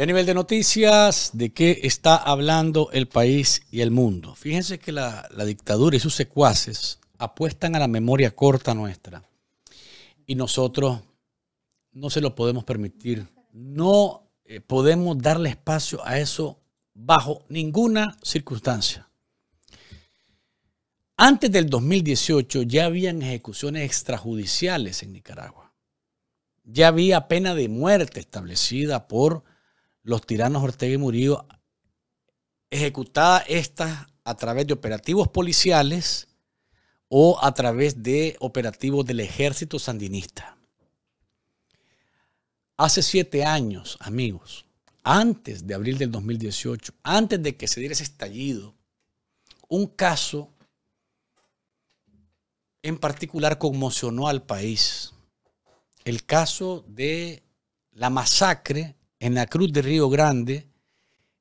Y a nivel de noticias, ¿de qué está hablando el país y el mundo? Fíjense que la, dictadura y sus secuaces apuestan a la memoria corta nuestra. Y nosotros no se lo podemos permitir. No eh, podemos darle espacio a eso bajo ninguna circunstancia. Antes del 2018 ya habían ejecuciones extrajudiciales en Nicaragua. Ya había pena de muerte establecida por los tiranos Ortega y Murillo ejecutadas estas a través de operativos policiales o a través de operativos del ejército sandinista. Hace siete años, amigos, antes de abril del 2018, antes de que se diera ese estallido, un caso en particular conmocionó al país. El caso de la masacre en la Cruz de Río Grande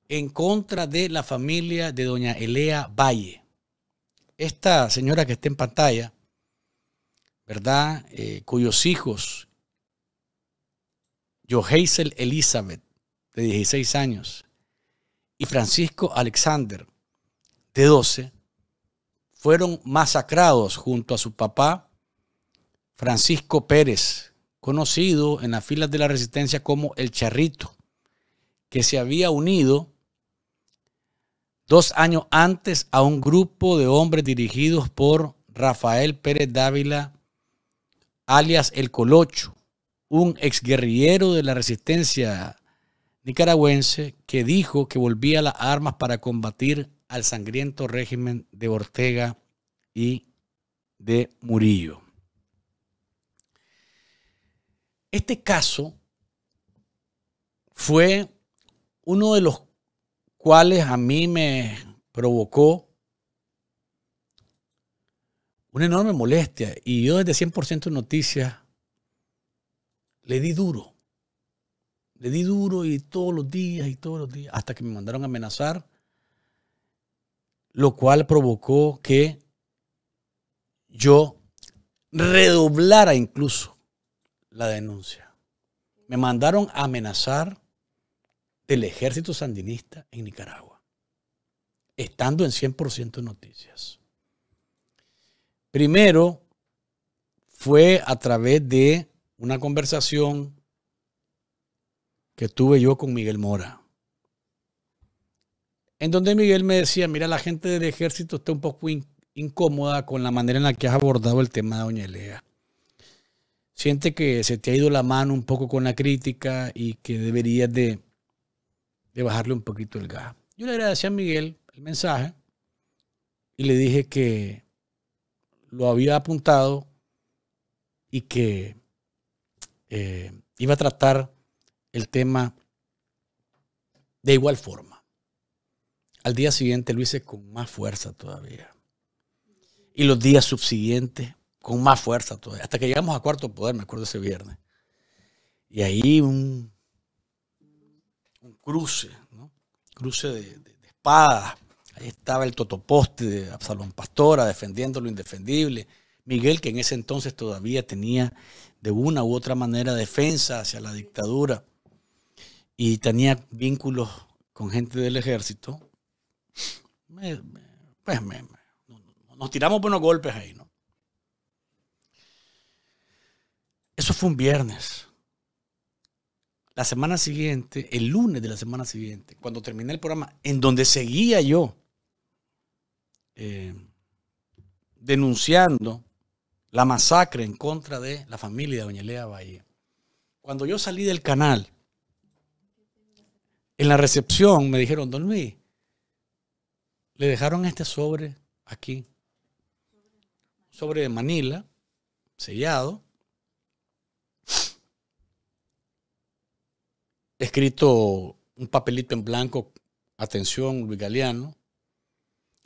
en contra de la familia de doña Elea Valle. Esta señora que está en pantalla, ¿verdad? Eh, cuyos hijos, Johazel Elizabeth, de 16 años, y Francisco Alexander, de 12, fueron masacrados junto a su papá, Francisco Pérez, conocido en las filas de la resistencia como el Charrito, que se había unido dos años antes a un grupo de hombres dirigidos por Rafael Pérez Dávila, alias El Colocho, un exguerrillero de la resistencia nicaragüense que dijo que volvía las armas para combatir al sangriento régimen de Ortega y de Murillo. Este caso fue uno de los cuales a mí me provocó una enorme molestia y yo desde 100% noticias le di duro. Le di duro y todos los días y todos los días hasta que me mandaron a amenazar, lo cual provocó que yo redoblara incluso la denuncia. Me mandaron a amenazar del ejército sandinista en Nicaragua, estando en 100% noticias. Primero fue a través de una conversación que tuve yo con Miguel Mora, en donde Miguel me decía, mira, la gente del ejército está un poco incómoda con la manera en la que has abordado el tema de Doña Elea siente que se te ha ido la mano un poco con la crítica y que deberías de, bajarle un poquito el gas. Yo le agradecí a Miguel el mensaje y le dije que lo había apuntado y que eh, iba a tratar el tema de igual forma. Al día siguiente lo hice con más fuerza todavía. Y los días subsiguientes con más fuerza todavía. Hasta que llegamos a cuarto poder, me acuerdo ese viernes. Y ahí un, un cruce, ¿no? Cruce de, espadas. Ahí estaba el totoposte de Absalón Pastora defendiendo lo indefendible. Miguel, que en ese entonces todavía tenía de una u otra manera defensa hacia la dictadura y tenía vínculos con gente del ejército, pues nos tiramos buenos golpes ahí, ¿no? Eso fue un viernes. La semana siguiente, el lunes de la semana siguiente, cuando terminé el programa, en donde seguía yo eh, denunciando la masacre en contra de la familia de Doña Lea Bahía. Cuando yo salí del canal, en la recepción me dijeron, don Luis, le dejaron este sobre aquí, sobre de Manila, sellado, escrito un papelito en blanco, atención, Luis Galeano.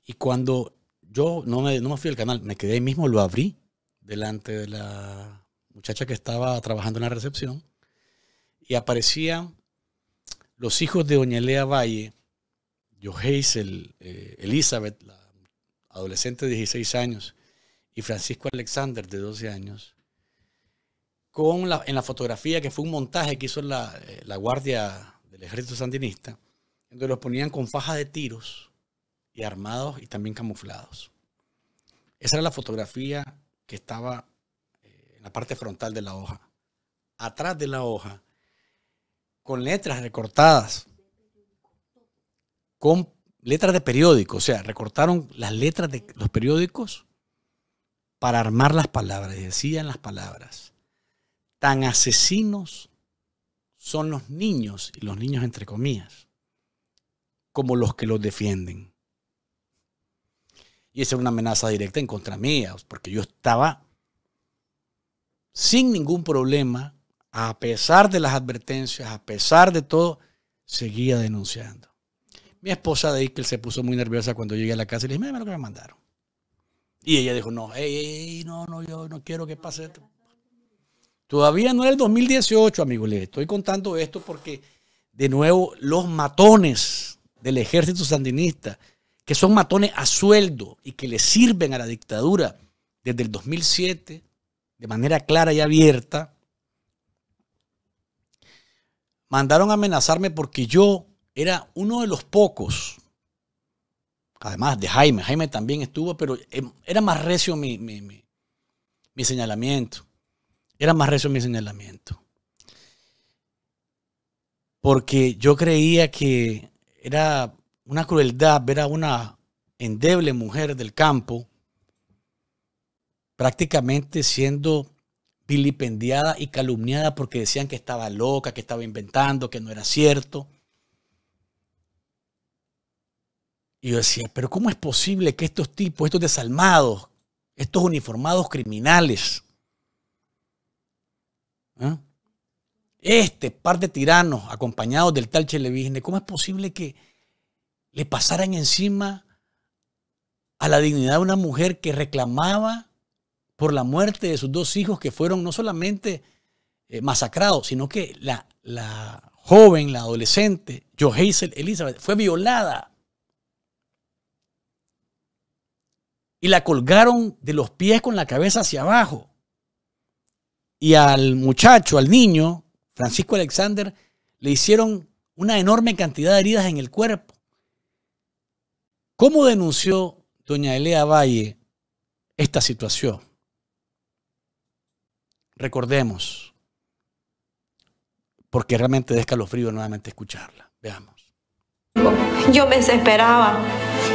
Y cuando yo no me, no fui al canal, me quedé ahí mismo, lo abrí delante de la muchacha que estaba trabajando en la recepción y aparecían los hijos de Doña Lea Valle, Joe Hazel, eh, Elizabeth, la adolescente de 16 años, y Francisco Alexander, de 12 años, en la fotografía, que fue un montaje que hizo la, eh, la Guardia del Ejército Sandinista, donde los ponían con fajas de tiros y armados y también camuflados. Esa era la fotografía que estaba eh, en la parte frontal de la hoja. Atrás de la hoja, con letras recortadas, con letras de periódico, o sea, recortaron las letras de los periódicos para armar las palabras, decían las palabras tan asesinos son los niños, y los niños entre comillas, como los que los defienden. Y esa es una amenaza directa en contra mía, porque yo estaba sin ningún problema, a pesar de las advertencias, a pesar de todo, seguía denunciando. Mi esposa de que se puso muy nerviosa cuando llegué a la casa y le dije, mira lo que me mandaron. Y ella dijo, no, no, no, yo no quiero que pase esto. Todavía no es el 2018, amigos. Les estoy contando esto porque, de nuevo, los matones del ejército sandinista, que son matones a sueldo y que le sirven a la dictadura desde el 2007, de manera clara y abierta, mandaron a amenazarme porque yo era uno de los pocos, además de Jaime, Jaime también estuvo, pero eh, era más recio mi, mi, mi señalamiento. Era más rezo mi señalamiento. Porque yo creía que era una crueldad ver a una endeble mujer del campo prácticamente siendo vilipendiada y calumniada porque decían que estaba loca, que estaba inventando, que no era cierto. Y yo decía, pero ¿cómo es posible que estos tipos, estos desalmados, estos uniformados criminales, ¿Ah? Este par de tiranos acompañados del tal Chelevigne, ¿cómo es posible que le pasaran encima a la dignidad de una mujer que reclamaba por la muerte de sus dos hijos que fueron no solamente eh, masacrados, sino que la, joven, la adolescente, Jo Hazel Elizabeth, fue violada. Y la colgaron de los pies con la cabeza hacia abajo y al muchacho, al niño, Francisco Alexander, le hicieron una enorme cantidad de heridas en el cuerpo. ¿Cómo denunció doña Elea Valle esta situación? Recordemos, porque realmente de escalofrío nuevamente escucharla. Veamos. Yo me desesperaba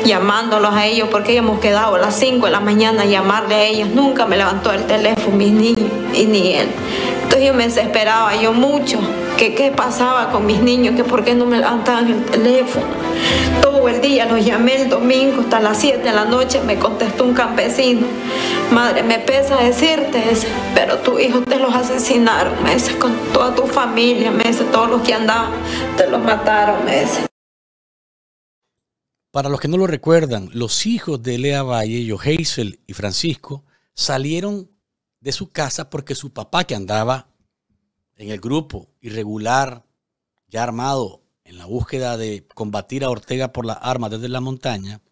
llamándolos a ellos porque ya hemos quedado a las 5 de la mañana a llamarle a ellos. Nunca me levantó el teléfono mis niños y ni él. Entonces yo me desesperaba, yo mucho, que qué pasaba con mis niños, que por qué no me levantaban el teléfono. Todo el día los llamé el domingo hasta las 7 de la noche, me contestó un campesino. Madre, me pesa decirte eso, pero tu hijo te los asesinaron, meses con toda tu familia, me todos los que andaban, te los mataron, me para los que no lo recuerdan, los hijos de Lea Vallejo, Hazel y Francisco, salieron de su casa porque su papá, que andaba en el grupo irregular, ya armado, en la búsqueda de combatir a Ortega por las armas desde la montaña,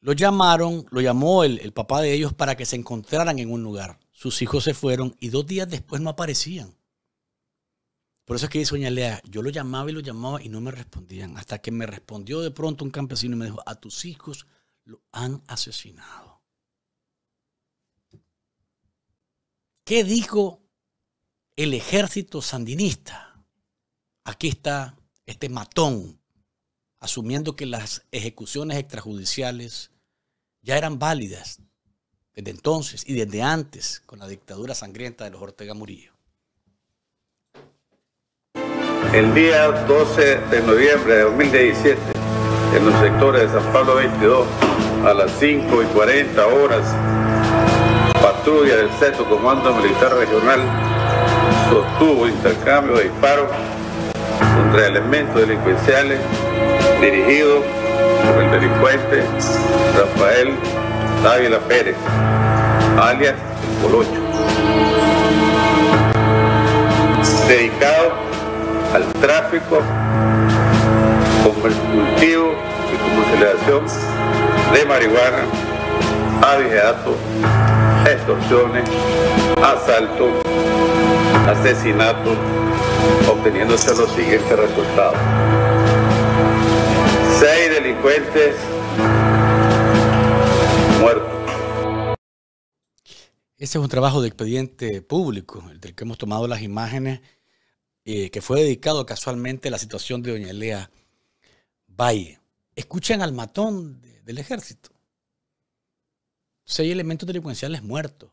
lo llamaron, lo llamó el papá de ellos para que se encontraran en un lugar. Sus hijos se fueron y dos días después no aparecían. Por eso es que dice Doña Lea, yo lo llamaba y lo llamaba y no me respondían. Hasta que me respondió de pronto un campesino y me dijo, a tus hijos lo han asesinado. ¿Qué dijo el ejército sandinista? Aquí está este matón asumiendo que las ejecuciones extrajudiciales ya eran válidas desde entonces y desde antes con la dictadura sangrienta de los Ortega Murillo. El día 12 de noviembre de 2017, en los sectores de San Pablo 22, a las 5 y 40 horas, patrulla del sexto Comando Militar Regional sostuvo intercambio de disparos contra elementos delincuenciales dirigidos por el delincuente Rafael Dávila Pérez, alias Colocho. Dedicado al tráfico, como el cultivo y como de marihuana, abigeato, extorsiones, asalto, asesinatos, obteniéndose los siguientes resultados. Seis delincuentes muertos. Ese es un trabajo de expediente público, el del que hemos tomado las imágenes eh, que fue dedicado casualmente a la situación de doña Lea Valle. Escuchen al matón del ejército. Seis elementos delincuenciales muertos.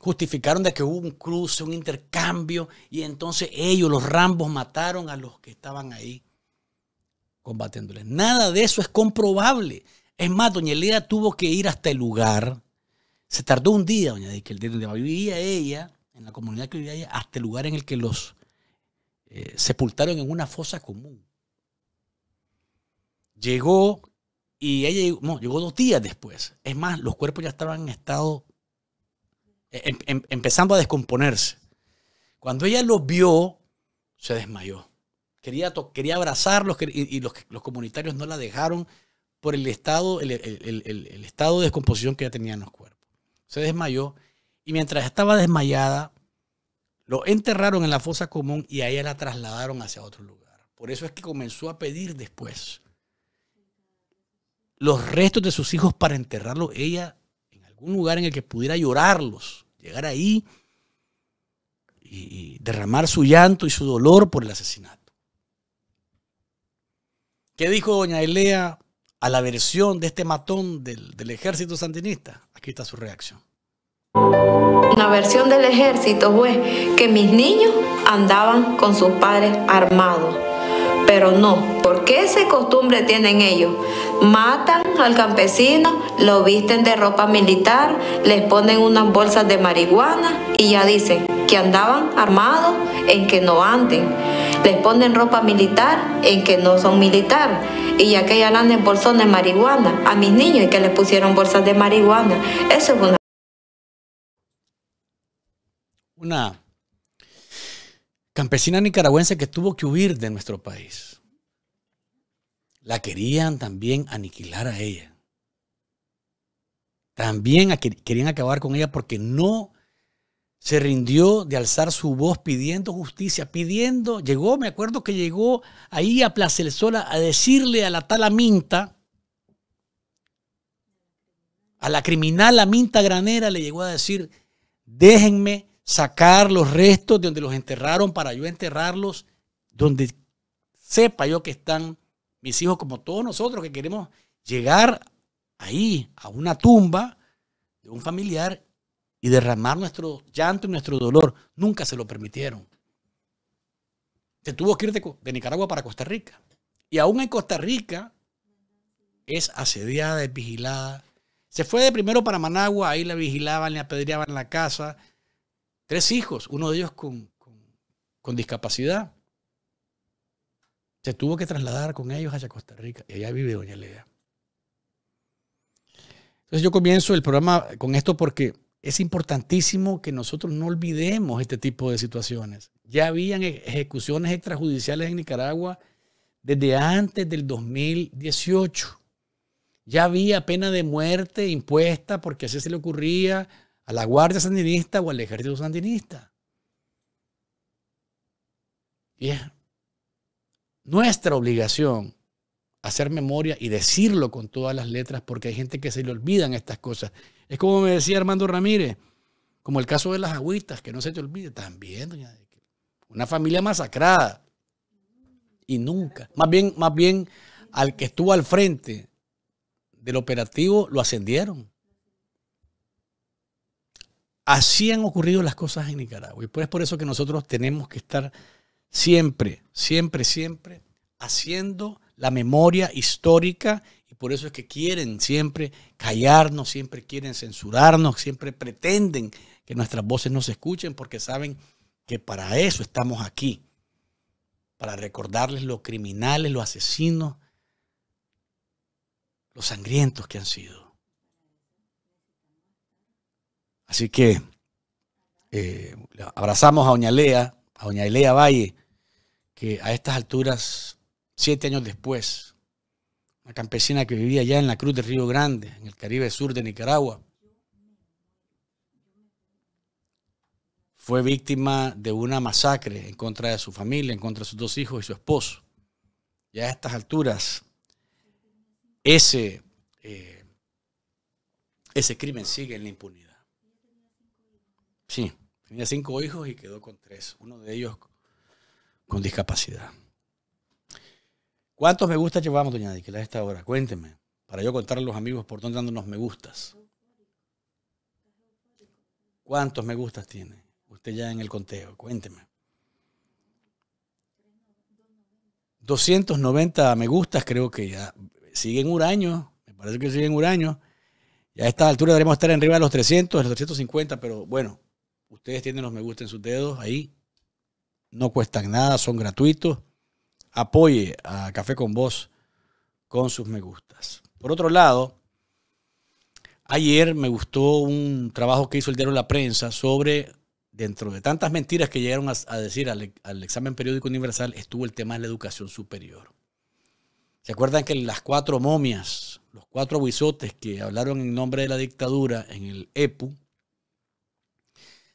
Justificaron de que hubo un cruce, un intercambio, y entonces ellos, los rambos, mataron a los que estaban ahí combatiéndoles. Nada de eso es comprobable. Es más, doña Lea tuvo que ir hasta el lugar. Se tardó un día, doña que el donde vivía ella, en la comunidad que hasta el lugar en el que los eh, sepultaron en una fosa común. Llegó y ella llegó, dos días después. Es más, los cuerpos ya estaban en estado, eh, em, em, empezando a descomponerse. Cuando ella los vio, se desmayó. Quería, quería abrazarlos y, los, comunitarios no la dejaron por el estado, el estado de descomposición que ya tenían los cuerpos. Se desmayó y mientras estaba desmayada, lo enterraron en la fosa común y a ella la trasladaron hacia otro lugar. Por eso es que comenzó a pedir después los restos de sus hijos para enterrarlos ella en algún lugar en el que pudiera llorarlos, llegar ahí y, derramar su llanto y su dolor por el asesinato. ¿Qué dijo doña Elea a la versión de este matón del, del ejército sandinista? Aquí está su reacción una versión del ejército fue que mis niños andaban con sus padres armados. Pero no, porque esa costumbre tienen ellos. Matan al campesino, lo visten de ropa militar, les ponen unas bolsas de marihuana y ya dicen que andaban armados en que no anden. Les ponen ropa militar en que no son militar. Y ya que ya andan en bolsones de marihuana a mis niños y que les pusieron bolsas de marihuana. Eso es una una campesina nicaragüense que tuvo que huir de nuestro país. La querían también aniquilar a ella. También querían acabar con ella porque no se rindió de alzar su voz pidiendo justicia, pidiendo, llegó, me acuerdo que llegó ahí a sola a decirle a la tal Aminta, a la criminal Aminta Granera le llegó a decir, déjenme sacar los restos de donde los enterraron para yo enterrarlos donde sepa yo que están mis hijos, como todos nosotros que queremos llegar ahí, a una tumba de un familiar y derramar nuestro llanto y nuestro dolor. Nunca se lo permitieron. se tuvo que ir de, Nicaragua para Costa Rica. Y aún en Costa Rica es asediada, es vigilada. Se fue de primero para Managua, ahí la vigilaban, le apedreaban la casa, Tres hijos, uno de ellos con, discapacidad. Se tuvo que trasladar con ellos hacia Costa Rica y allá vive Doña Lea. Entonces yo comienzo el programa con esto porque es importantísimo que nosotros no olvidemos este tipo de situaciones. Ya habían ejecuciones extrajudiciales en Nicaragua desde antes del 2018. Ya había pena de muerte impuesta porque así se le ocurría la Guardia Sandinista o al Ejército Sandinista. Y es nuestra obligación hacer memoria y decirlo con todas las letras porque hay gente que se le olvidan estas cosas. Es como me decía Armando Ramírez, como el caso de las agüitas, que no se te olvide también, doña Una familia masacrada. Y nunca. Más bien, más bien, al que estuvo al frente del operativo lo ascendieron. Así han ocurrido las cosas en Nicaragua. Y pues es por eso que nosotros tenemos que estar siempre, siempre, siempre haciendo la memoria histórica y por eso es que quieren siempre callarnos, siempre quieren censurarnos, siempre pretenden que nuestras voces no se escuchen porque saben que para eso estamos aquí, para recordarles los criminales, los asesinos, los sangrientos que han sido. Así que eh, abrazamos a Doña Lea, a Doña Lea Valle, que a estas alturas, siete años después, una campesina que vivía allá en la Cruz del Río Grande, en el Caribe Sur de Nicaragua, fue víctima de una masacre en contra de su familia, en contra de sus dos hijos y su esposo. Y a estas alturas, ese, eh, ese crimen sigue en la impunidad. Sí, tenía cinco hijos y quedó con tres, uno de ellos con discapacidad. ¿Cuántos me gustas llevamos, doña Díquela, a esta hora? Cuénteme, para yo contar a los amigos por dónde andan me gustas. ¿Cuántos me gustas tiene? Usted ya en el conteo, cuénteme. 290 me gustas, creo que ya siguen año, me parece que siguen año. Y a esta altura deberíamos estar arriba de los 300, los 350, pero bueno, Ustedes tienen los me gusta en sus dedos ahí. No cuestan nada, son gratuitos. Apoye a Café con Vos con sus me gustas. Por otro lado, ayer me gustó un trabajo que hizo el diario La Prensa sobre, dentro de tantas mentiras que llegaron a, decir al, examen periódico universal, estuvo el tema de la educación superior. ¿Se acuerdan que las cuatro momias, los cuatro buisotes que hablaron en nombre de la dictadura en el EPU,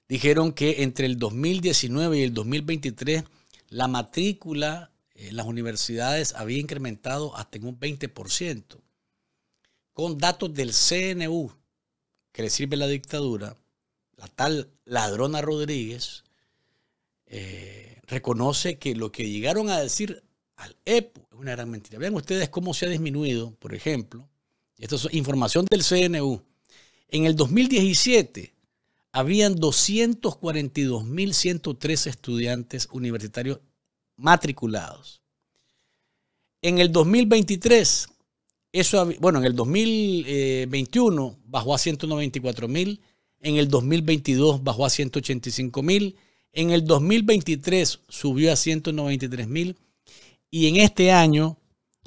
dijeron que entre el 2019 y el 2023 la matrícula en las universidades había incrementado hasta un 20%. Con datos del CNU, que le sirve la dictadura, la tal ladrona Rodríguez eh, reconoce que lo que llegaron a decir al EPU es una gran mentira. Vean ustedes cómo se ha disminuido, por ejemplo, esto es información del CNU. En el 2017, habían 242.103 estudiantes universitarios matriculados. En el 2023, bueno, en el 2021 bajó a 194.000, en el 2022 bajó a 185.000, en el 2023 subió a 193.000 y en este año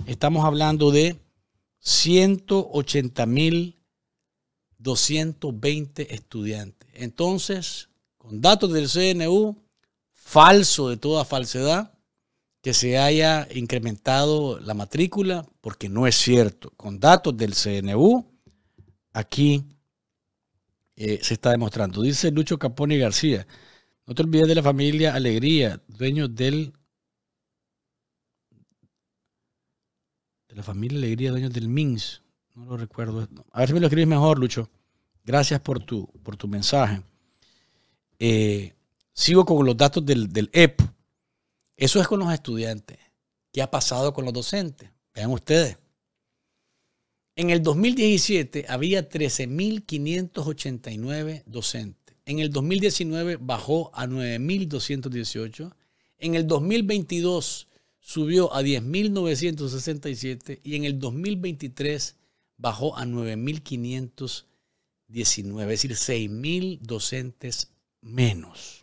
estamos hablando de 180.000 220 estudiantes. Entonces, con datos del CNU, falso de toda falsedad, que se haya incrementado la matrícula, porque no es cierto. Con datos del CNU, aquí eh, se está demostrando. Dice Lucho Capone García, no te olvides de la familia Alegría, dueño del... De la familia Alegría, dueños del MINS no lo recuerdo. A ver si me lo escribes mejor, Lucho. Gracias por tu, por tu mensaje. Eh, sigo con los datos del, del EP. Eso es con los estudiantes. ¿Qué ha pasado con los docentes? Vean ustedes. En el 2017 había 13.589 docentes. En el 2019 bajó a 9.218. En el 2022 subió a 10.967 y en el 2023 bajó a 9.519, es decir, 6.000 docentes menos.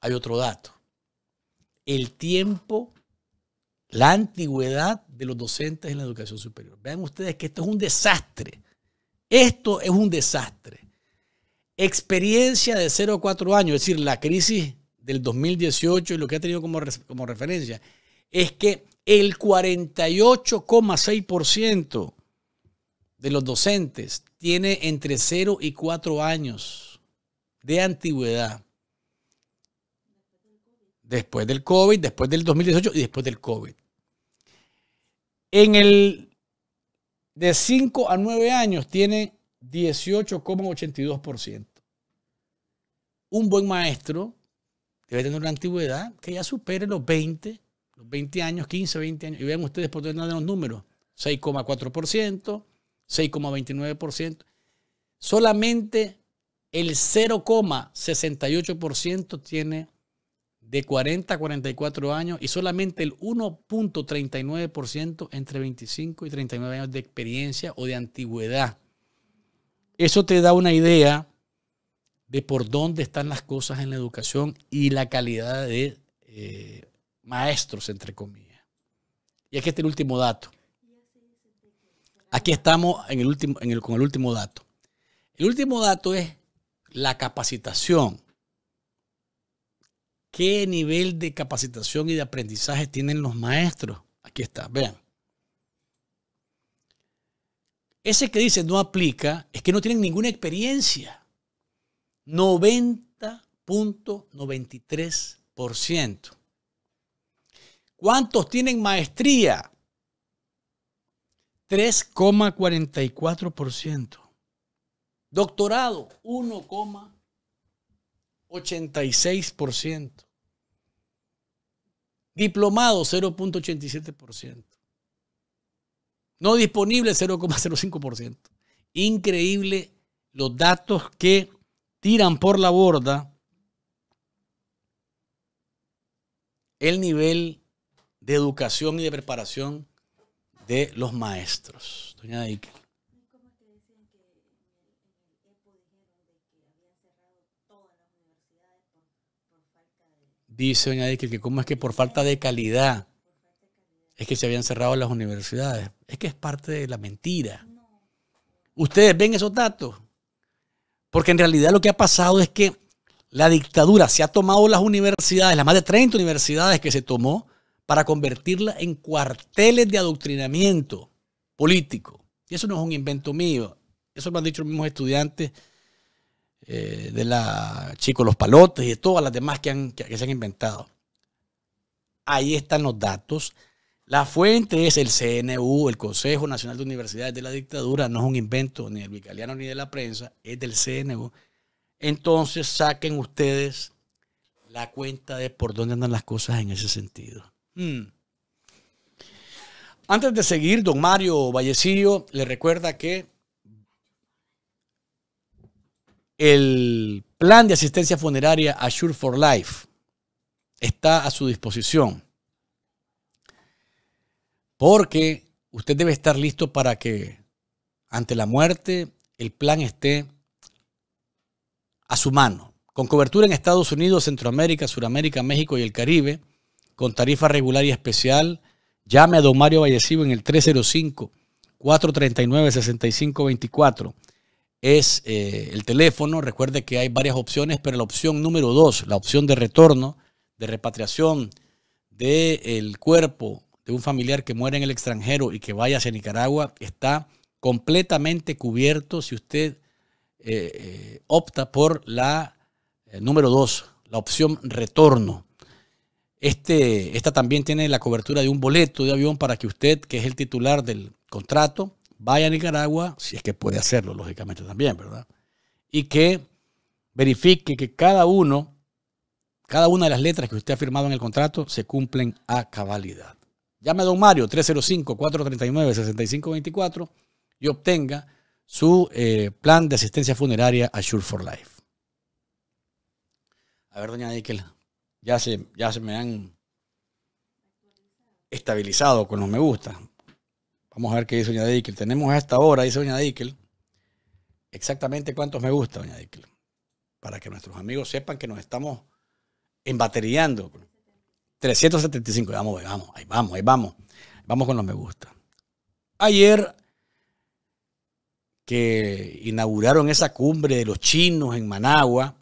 Hay otro dato. El tiempo, la antigüedad de los docentes en la educación superior. Vean ustedes que esto es un desastre. Esto es un desastre. Experiencia de 0 a 4 años, es decir, la crisis del 2018 y lo que ha tenido como, como referencia, es que el 48,6% de los docentes tiene entre 0 y 4 años de antigüedad. Después del COVID, después del 2018 y después del COVID. En el de 5 a 9 años tiene 18,82%. Un buen maestro debe tener una antigüedad que ya supere los 20 20 años, 15, 20 años, y vean ustedes por dónde andan los números, 6,4%, 6,29%, solamente el 0,68% tiene de 40 a 44 años y solamente el 1.39% entre 25 y 39 años de experiencia o de antigüedad. Eso te da una idea de por dónde están las cosas en la educación y la calidad de eh, maestros, entre comillas. Y aquí está el último dato. Aquí estamos en el último, en con el último dato. El último dato es la capacitación. ¿Qué nivel de capacitación y de aprendizaje tienen los maestros? Aquí está, vean. Ese que dice no aplica es que no tienen ninguna experiencia. 90.93%. ¿Cuántos tienen maestría? 3,44%. Doctorado, 1,86%. Diplomado, 0,87%. No disponible, 0,05%. Increíble los datos que tiran por la borda el nivel de educación y de preparación de los maestros. Doña Dice Doña que cómo es que por falta de calidad es que se habían cerrado las universidades. Es que es parte de la mentira. Ustedes ven esos datos. Porque en realidad lo que ha pasado es que la dictadura se ha tomado las universidades, las más de 30 universidades que se tomó, para convertirla en cuarteles de adoctrinamiento político. Y eso no es un invento mío, eso lo han dicho los mismos estudiantes eh, de la Chico Los Palotes y de todas las demás que, se han inventado. Ahí están los datos. La fuente es el CNU, el Consejo Nacional de Universidades de la Dictadura, no es un invento ni del vicaliano ni de la prensa, es del CNU. Entonces saquen ustedes la cuenta de por dónde andan las cosas en ese sentido. Mm. Antes de seguir, don Mario Vallecillo le recuerda que el plan de asistencia funeraria Assure for Life está a su disposición. Porque usted debe estar listo para que ante la muerte el plan esté a su mano. Con cobertura en Estados Unidos, Centroamérica, Suramérica, México y el Caribe, con tarifa regular y especial. Llame a don Mario Vallecibo en el 305-439-6524. Es eh, el teléfono. Recuerde que hay varias opciones, pero la opción número dos, la opción de retorno, de repatriación del cuerpo de un familiar que muere en el extranjero y que vaya hacia Nicaragua, está completamente cubierto si usted eh, eh, opta por la número dos, la opción retorno. Este, esta también tiene la cobertura de un boleto de avión para que usted, que es el titular del contrato, vaya a Nicaragua, si es que puede hacerlo, lógicamente también, ¿verdad? Y que verifique que cada uno, cada una de las letras que usted ha firmado en el contrato se cumplen a cabalidad. Llame a don Mario 305-439-6524 y obtenga su eh, plan de asistencia funeraria a Sure for Life. A ver, doña Eichel, ya se, ya se me han estabilizado con los me gusta. Vamos a ver qué dice Doña Dickel. Tenemos hasta ahora, dice Doña Dickel, exactamente cuántos me gusta, Doña Dickel. Para que nuestros amigos sepan que nos estamos embateriando. 375, vamos, vamos, ahí vamos, ahí vamos. Vamos con los me gusta. Ayer que inauguraron esa cumbre de los chinos en Managua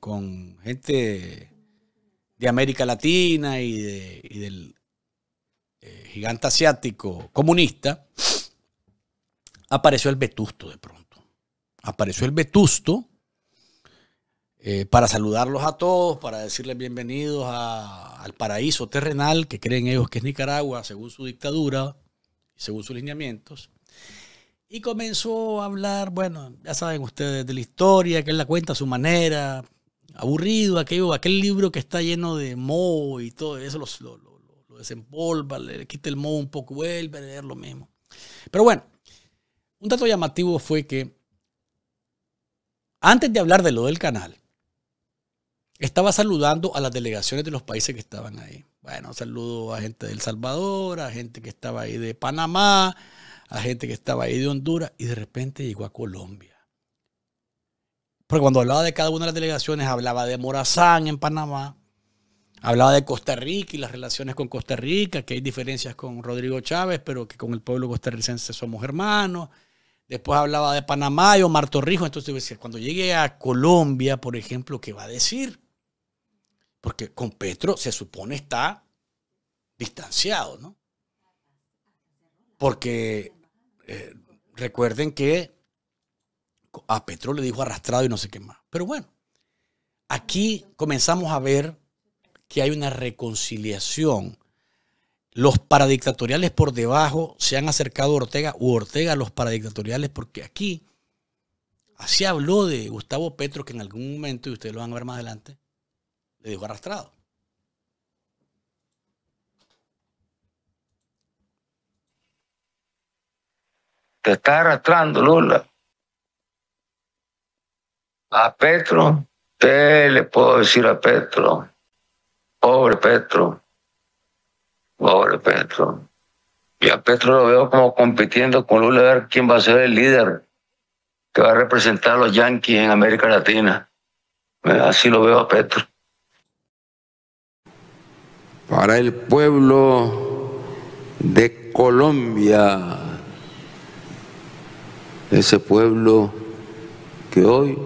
con gente de América Latina y, de, del eh, gigante asiático comunista, apareció el vetusto de pronto. Apareció el vetusto eh, para saludarlos a todos, para decirles bienvenidos al paraíso terrenal que creen ellos que es Nicaragua, según su dictadura, según sus lineamientos. Y comenzó a hablar, bueno, ya saben ustedes, de la historia, que él la cuenta a su manera, aburrido, aquello, aquel libro que está lleno de moho y todo eso, lo, lo, desempolva, le quita el moho un poco, vuelve a leer lo mismo. Pero bueno, un dato llamativo fue que antes de hablar de lo del canal, estaba saludando a las delegaciones de los países que estaban ahí. Bueno, saludo a gente de El Salvador, a gente que estaba ahí de Panamá, a gente que estaba ahí de Honduras, y de repente llegó a Colombia. Porque cuando hablaba de cada una de las delegaciones, hablaba de Morazán en Panamá, hablaba de Costa Rica y las relaciones con Costa Rica, que hay diferencias con Rodrigo Chávez, pero que con el pueblo costarricense somos hermanos. Después hablaba de Panamá y Omar Torrijos. Entonces, decía, pues, cuando llegué a Colombia, por ejemplo, ¿qué va a decir? Porque con Petro se supone está distanciado, ¿no? Porque eh, recuerden que a Petro le dijo arrastrado y no sé qué más. Pero bueno, aquí comenzamos a ver que hay una reconciliación. Los paradictatoriales por debajo se han acercado a Ortega u Ortega a los paradictatoriales porque aquí, así habló de Gustavo Petro que en algún momento, y ustedes lo van a ver más adelante, le dijo arrastrado. Te está arrastrando, Lula. A Petro, ¿qué le puedo decir a Petro? Pobre Petro, pobre Petro. Y a Petro lo veo como compitiendo con Lula ver quién va a ser el líder que va a representar a los Yankees en América Latina. Eh, así lo veo a Petro. Para el pueblo de Colombia, ese pueblo que hoy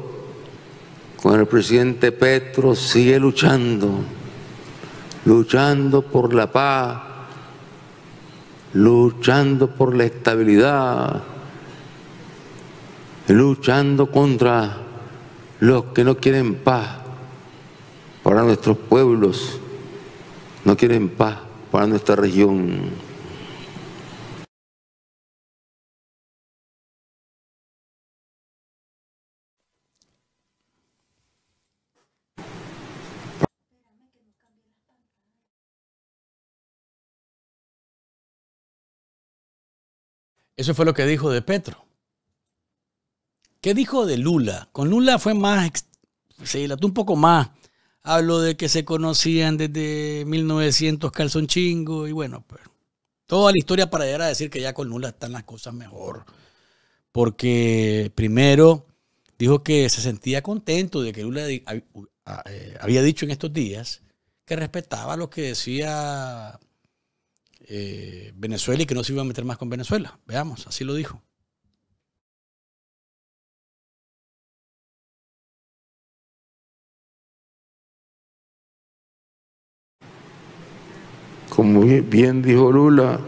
con el presidente Petro sigue luchando, luchando por la paz, luchando por la estabilidad, luchando contra los que no quieren paz para nuestros pueblos, no quieren paz para nuestra región. Eso fue lo que dijo de Petro. ¿Qué dijo de Lula? Con Lula fue más, se dilató un poco más. hablo de que se conocían desde 1900 calzón chingo y bueno, pues toda la historia para llegar a decir que ya con Lula están las cosas mejor. Porque primero dijo que se sentía contento de que Lula eh, había dicho en estos días que respetaba lo que decía eh, Venezuela y que no se iba a meter más con Venezuela. Veamos, así lo dijo. Como bien dijo Lula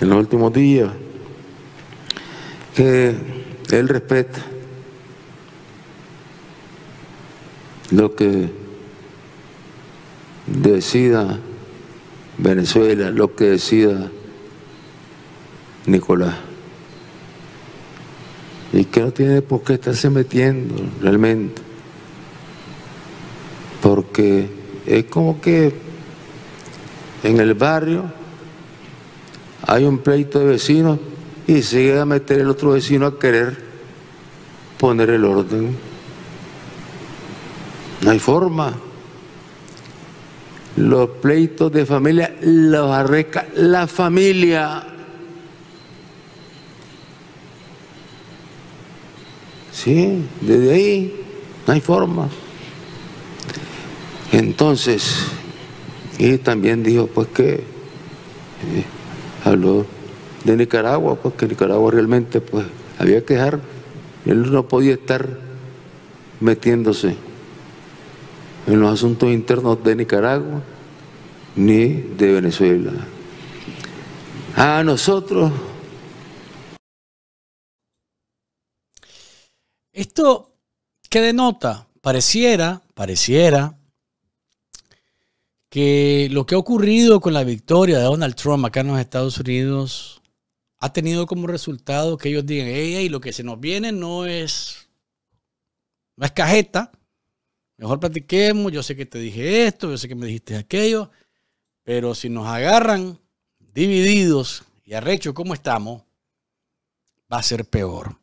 en los últimos días, que él respeta lo que decida Venezuela, lo que decida Nicolás. Y que no tiene por qué estarse metiendo realmente. Porque es como que en el barrio hay un pleito de vecinos y sigue a meter el otro vecino a querer poner el orden. No hay forma. Los pleitos de familia los arreca la familia. Sí, desde ahí no hay forma. Entonces, y también dijo pues que eh, habló de Nicaragua, pues que Nicaragua realmente pues había que dejar, él no podía estar metiéndose en los asuntos internos de Nicaragua ni de Venezuela. A nosotros... Esto, que denota? Pareciera, pareciera que lo que ha ocurrido con la victoria de Donald Trump acá en los Estados Unidos ha tenido como resultado que ellos digan, ella y lo que se nos viene no es, no es cajeta, Mejor platiquemos, yo sé que te dije esto, yo sé que me dijiste aquello, pero si nos agarran divididos y arrechos como estamos, va a ser peor.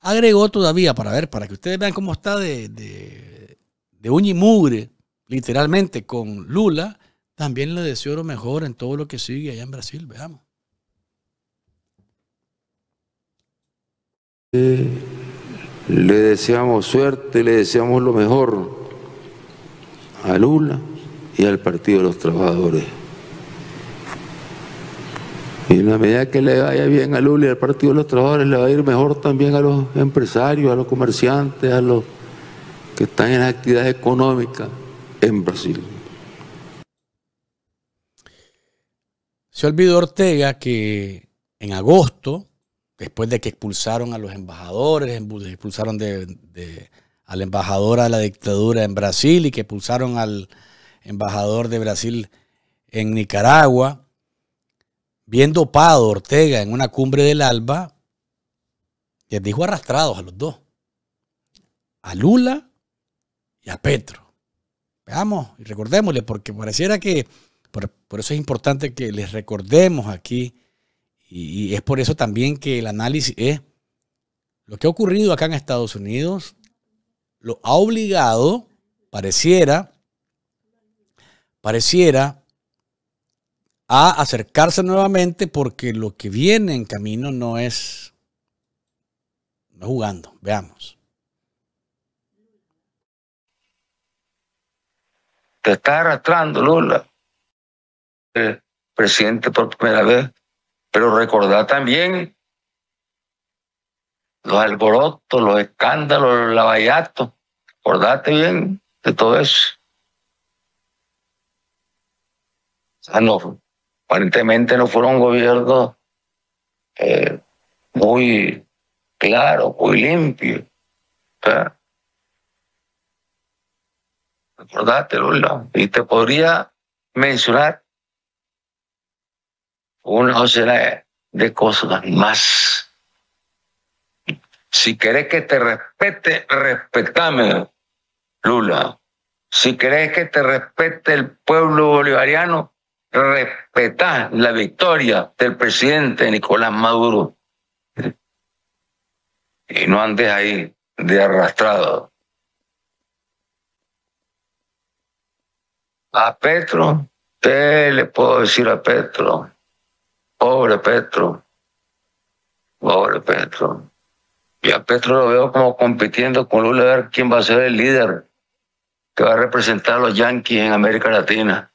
Agregó todavía, para ver, para que ustedes vean cómo está de, de, y mugre, literalmente, con Lula, también le deseo lo mejor en todo lo que sigue allá en Brasil, veamos. Eh, le deseamos suerte, le deseamos lo mejor a Lula y al Partido de los Trabajadores. Y en la medida que le vaya bien a Lula y al Partido de los Trabajadores, le va a ir mejor también a los empresarios, a los comerciantes, a los que están en actividad económica económicas en Brasil. Se olvidó Ortega que en agosto después de que expulsaron a los embajadores, expulsaron de, embajador a la la dictadura en Brasil y que expulsaron al embajador de Brasil en Nicaragua, viendo Pado Ortega en una cumbre del Alba, les dijo arrastrados a los dos, a Lula y a Petro. Veamos y recordémosle, porque pareciera que, por eso es importante que les recordemos aquí y, es por eso también que el análisis es lo que ha ocurrido acá en Estados Unidos, lo ha obligado, pareciera, pareciera a acercarse nuevamente porque lo que viene en camino no es no jugando. Veamos. Te está arrastrando Lula, presidente por primera vez pero recordad también los alborotos, los escándalos, los lavallatos. Acordate bien de todo eso. aparentemente no fueron un gobierno eh, muy claro, muy limpio. O Lula? y te podría mencionar una docena de cosas más. Si querés que te respete, respetame, Lula. Si querés que te respete el pueblo bolivariano, respetá la victoria del presidente Nicolás Maduro. Y no andes ahí de arrastrado. A Petro, ¿qué le puedo decir a Petro? Pobre Petro. Pobre Petro. Y a Petro lo veo como compitiendo con Lula a ver quién va a ser el líder que va a representar a los Yankees en América Latina.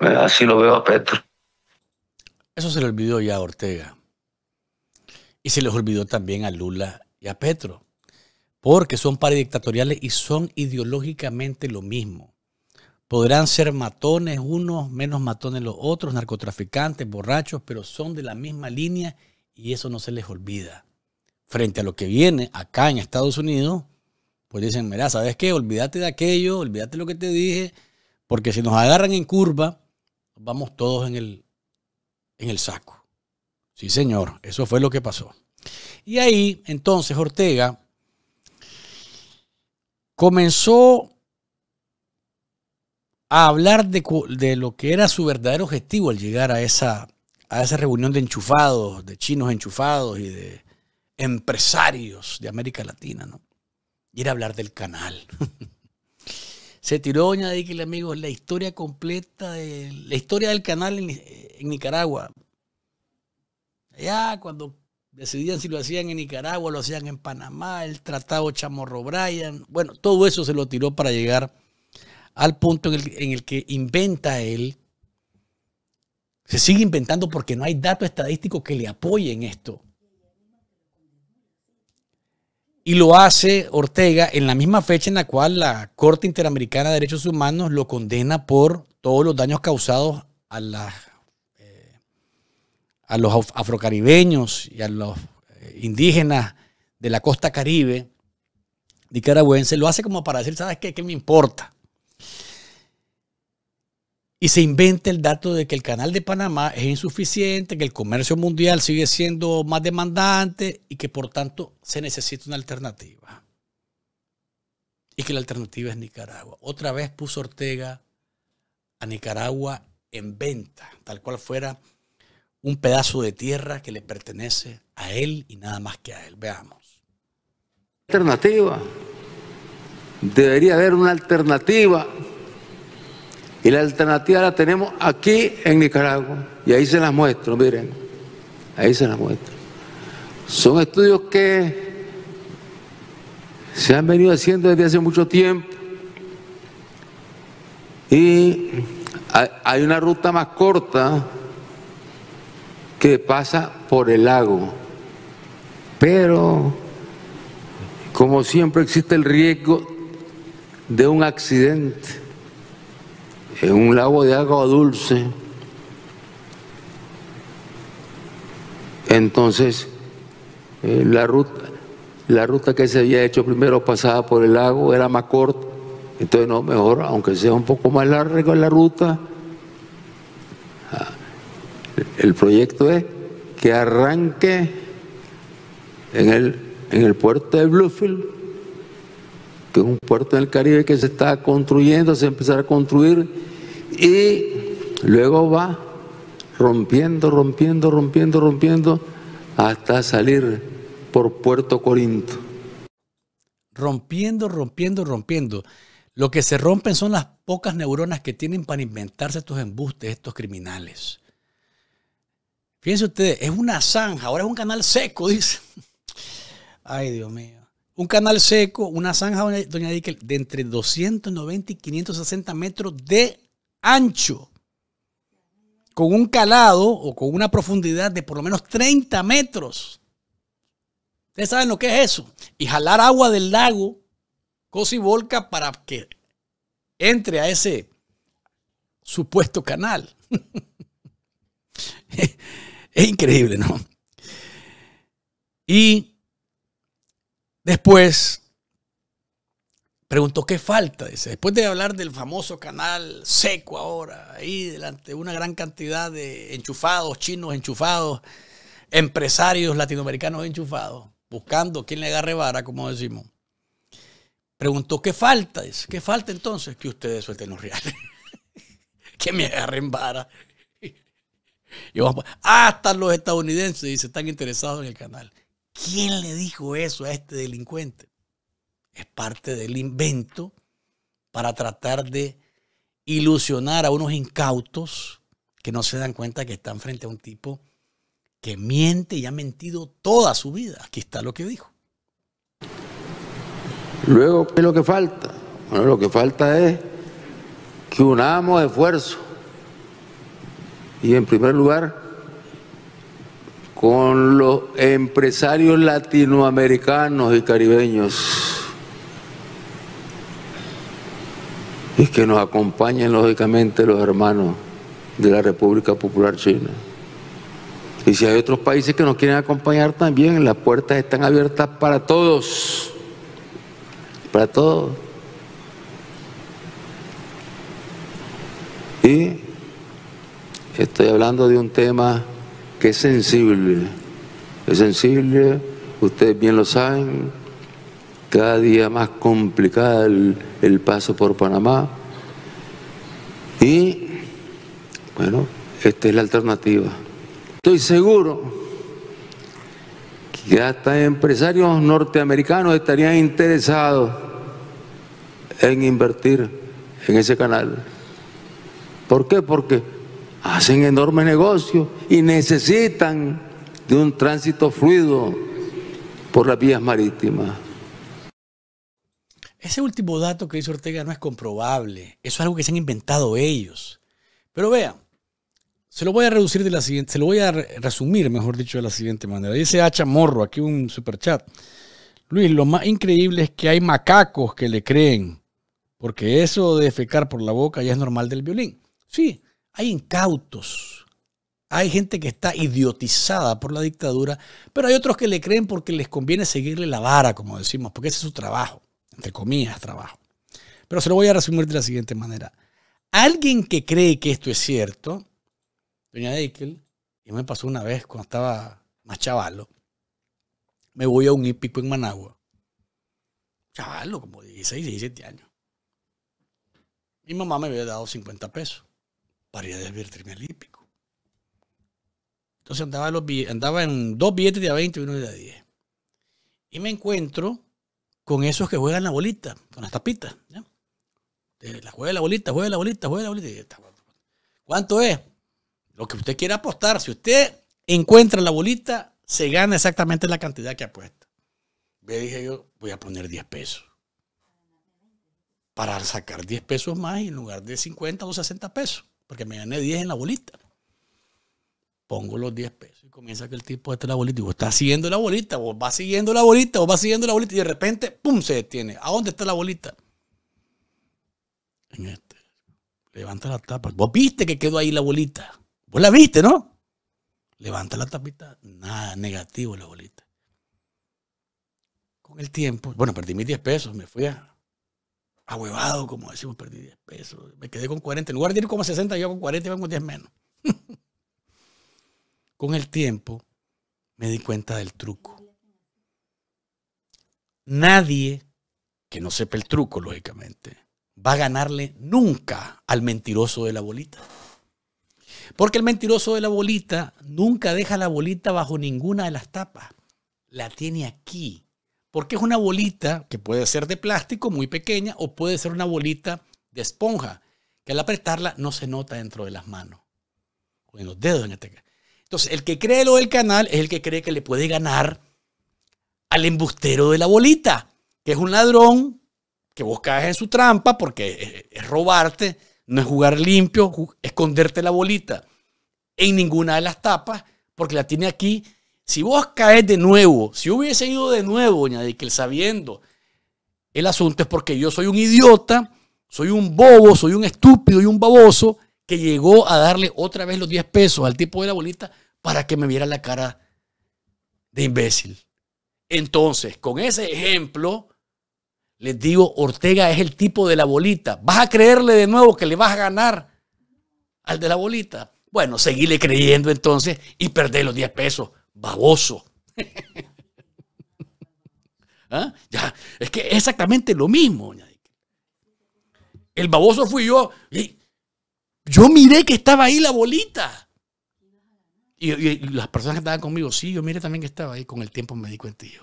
Eh, así lo veo a Petro. Eso se le olvidó ya a Ortega. Y se les olvidó también a Lula y a Petro. Porque son pares y son ideológicamente lo mismo. Podrán ser matones unos, menos matones los otros, narcotraficantes, borrachos, pero son de la misma línea y eso no se les olvida. Frente a lo que viene acá en Estados Unidos, pues dicen, mira, ¿sabes qué? Olvídate de aquello, olvídate lo que te dije, porque si nos agarran en curva, vamos todos en el, en el saco. Sí, señor, eso fue lo que pasó. Y ahí, entonces, Ortega comenzó a hablar de, lo que era su verdadero objetivo al llegar a esa, a esa reunión de enchufados, de chinos enchufados y de empresarios de América Latina, ¿no? Y era hablar del canal. Se tiró, doña que amigos, la historia completa de la historia del canal en, Nicaragua. Allá cuando decidían si lo hacían en Nicaragua, lo hacían en Panamá, el tratado Chamorro Bryan. Bueno, todo eso se lo tiró para llegar al punto en el, que inventa él, se sigue inventando porque no hay dato estadístico que le apoyen esto. Y lo hace Ortega en la misma fecha en la cual la Corte Interamericana de Derechos Humanos lo condena por todos los daños causados a, eh, a los afrocaribeños y a los eh, indígenas de la costa caribe nicaragüense. Lo hace como para decir, ¿sabes qué? ¿Qué me importa? y se inventa el dato de que el canal de Panamá es insuficiente, que el comercio mundial sigue siendo más demandante y que por tanto se necesita una alternativa. Y que la alternativa es Nicaragua. Otra vez puso Ortega a Nicaragua en venta, tal cual fuera un pedazo de tierra que le pertenece a él y nada más que a él. Veamos. Alternativa. Debería haber una alternativa y la alternativa la tenemos aquí en Nicaragua. Y ahí se las muestro, miren. Ahí se las muestro. Son estudios que se han venido haciendo desde hace mucho tiempo. Y hay una ruta más corta que pasa por el lago. Pero, como siempre, existe el riesgo de un accidente en un lago de agua dulce. Entonces, eh, la, ruta, la ruta que se había hecho primero pasada por el lago, era más corta. Entonces, no, mejor, aunque sea un poco más larga la ruta, ah, el proyecto es que arranque en el, en el puerto de Bluefield que es un puerto del Caribe que se está construyendo, se empezará a construir y luego va rompiendo, rompiendo, rompiendo, rompiendo hasta salir por Puerto Corinto. Rompiendo, rompiendo, rompiendo. Lo que se rompen son las pocas neuronas que tienen para inventarse estos embustes, estos criminales. Fíjense ustedes, es una zanja, ahora es un canal seco, dice. Ay, Dios mío un canal seco, una zanja, doña Dickel, de entre 290 y 560 metros de ancho, con un calado o con una profundidad de por lo menos 30 metros. Ustedes saben lo que es eso. Y jalar agua del lago volca, para que entre a ese supuesto canal. es increíble, ¿no? Y Después preguntó qué falta, dice, después de hablar del famoso canal seco ahora, ahí delante de una gran cantidad de enchufados, chinos enchufados, empresarios latinoamericanos enchufados, buscando quién le agarre vara, como decimos. Preguntó qué falta, dice, ¿qué falta entonces? Que ustedes suelten los reales, que me agarren vara. Y vamos, hasta los estadounidenses, dice, están interesados en el canal. ¿Quién le dijo eso a este delincuente? Es parte del invento para tratar de ilusionar a unos incautos que no se dan cuenta que están frente a un tipo que miente y ha mentido toda su vida. Aquí está lo que dijo. Luego, ¿qué es lo que falta? Bueno, lo que falta es que unamos esfuerzos. Y en primer lugar, con los empresarios latinoamericanos y caribeños y que nos acompañen lógicamente los hermanos de la República Popular China. Y si hay otros países que nos quieren acompañar también, las puertas están abiertas para todos, para todos. Y estoy hablando de un tema es sensible, es sensible, ustedes bien lo saben, cada día más complicado el paso por Panamá. Y bueno, esta es la alternativa. Estoy seguro que hasta empresarios norteamericanos estarían interesados en invertir en ese canal. ¿Por qué? Porque hacen enormes negocios y necesitan de un tránsito fluido por las vías marítimas. Ese último dato que dice Ortega no es comprobable. Eso es algo que se han inventado ellos. Pero vean, se lo voy a reducir de la siguiente, se lo voy a resumir, mejor dicho, de la siguiente manera. Dice H. Morro, aquí un superchat. Luis, lo más increíble es que hay macacos que le creen, porque eso de fecar por la boca ya es normal del violín. Sí, hay incautos, hay gente que está idiotizada por la dictadura, pero hay otros que le creen porque les conviene seguirle la vara, como decimos, porque ese es su trabajo, entre comillas, trabajo. Pero se lo voy a resumir de la siguiente manera. Alguien que cree que esto es cierto, doña Eichel, y me pasó una vez cuando estaba más chavalo, me voy a un hípico en Managua. Chavalo, como 16, 17 años. Mi mamá me había dado 50 pesos para ir a Entonces andaba, en dos billetes de a 20 y uno de a 10. Y me encuentro con esos que juegan la bolita, con las tapitas. La juega la bolita, juega la bolita, juega la bolita. ¿Cuánto es? Lo que usted quiera apostar. Si usted encuentra la bolita, se gana exactamente la cantidad que apuesta. Me dije yo, voy a poner 10 pesos. Para sacar 10 pesos más en lugar de 50 o 60 pesos porque me gané 10 en la bolita. Pongo los 10 pesos y comienza que el tipo de este la bolita. Y digo, está siguiendo la bolita, o va siguiendo la bolita, o va siguiendo la bolita. Y de repente, ¡pum! se detiene. ¿A dónde está la bolita? En este. Levanta la tapa. Vos viste que quedó ahí la bolita. Vos la viste, ¿no? Levanta la tapita. Nada, negativo la bolita. Con el tiempo, bueno, perdí mis 10 pesos, me fui a huevado, como decimos, perdí 10 pesos. Me quedé con 40. En lugar de ir como 60, yo con 40 iba con 10 menos. con el tiempo me di cuenta del truco. Nadie que no sepa el truco, lógicamente, va a ganarle nunca al mentiroso de la bolita. Porque el mentiroso de la bolita nunca deja la bolita bajo ninguna de las tapas. La tiene aquí porque es una bolita que puede ser de plástico muy pequeña o puede ser una bolita de esponja que al apretarla no se nota dentro de las manos en los dedos este Entonces, el que cree lo del canal es el que cree que le puede ganar al embustero de la bolita, que es un ladrón que vos caes en su trampa porque es, robarte, no es jugar limpio, esconderte la bolita en ninguna de las tapas porque la tiene aquí si vos caes de nuevo, si hubiese ido de nuevo, doña el sabiendo el asunto es porque yo soy un idiota, soy un bobo, soy un estúpido y un baboso que llegó a darle otra vez los 10 pesos al tipo de la bolita para que me viera la cara de imbécil. Entonces, con ese ejemplo, les digo, Ortega es el tipo de la bolita. ¿Vas a creerle de nuevo que le vas a ganar al de la bolita? Bueno, seguile creyendo entonces y perder los 10 pesos baboso. ¿Ah? ya, es que exactamente lo mismo. El baboso fui yo. yo miré que estaba ahí la bolita. Y, las personas que estaban conmigo, sí, yo miré también que estaba ahí. Con el tiempo me di cuenta yo.